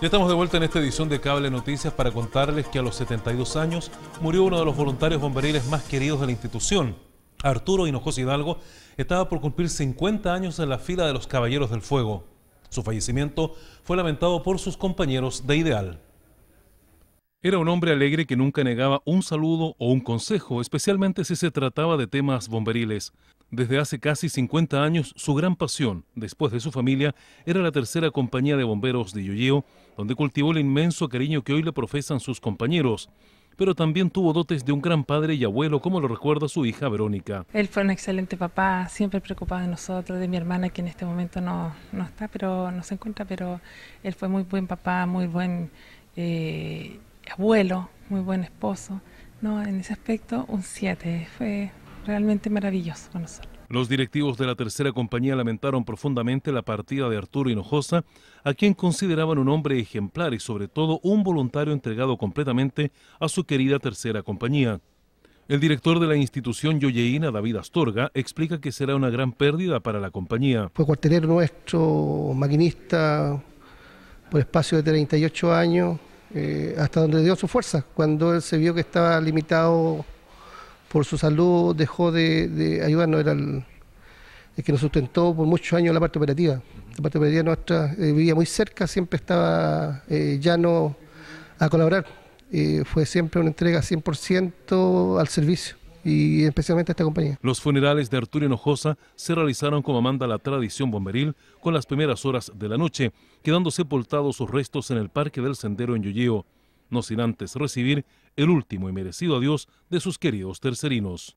Ya estamos de vuelta en esta edición de Cable Noticias para contarles que a los 72 años murió uno de los voluntarios bomberiles más queridos de la institución. Arturo Hinojoso Hidalgo estaba por cumplir 50 años en la fila de los Caballeros del Fuego. Su fallecimiento fue lamentado por sus compañeros de Ideal. Era un hombre alegre que nunca negaba un saludo o un consejo, especialmente si se trataba de temas bomberiles. Desde hace casi 50 años, su gran pasión, después de su familia, era la tercera compañía de bomberos de Yoyeo, donde cultivó el inmenso cariño que hoy le profesan sus compañeros. Pero también tuvo dotes de un gran padre y abuelo, como lo recuerda su hija Verónica. Él fue un excelente papá, siempre preocupado de nosotros, de mi hermana, que en este momento no, no está, pero no se encuentra, pero él fue muy buen papá, muy buen eh, abuelo, muy buen esposo. No, en ese aspecto, un 7. Fue realmente maravilloso conocerlo. Los directivos de la tercera compañía lamentaron profundamente la partida de Arturo Hinojosa, a quien consideraban un hombre ejemplar y sobre todo un voluntario entregado completamente a su querida tercera compañía. El director de la institución Yoyeína, David Astorga, explica que será una gran pérdida para la compañía. Fue cuartelero nuestro, maquinista por espacio de 38 años, eh, hasta donde dio su fuerza, cuando él se vio que estaba limitado por su salud dejó de, ayudarnos, era el, que nos sustentó por muchos años la parte operativa. La parte operativa nuestra eh, vivía muy cerca, siempre estaba eh, llano a colaborar. Eh, fue siempre una entrega 100% al servicio y especialmente a esta compañía. Los funerales de Arturo Hinojosa se realizaron como manda la tradición bomberil con las primeras horas de la noche, quedando sepultados sus restos en el Parque del Sendero en Yuyío no sin antes recibir el último y merecido adiós de sus queridos tercerinos.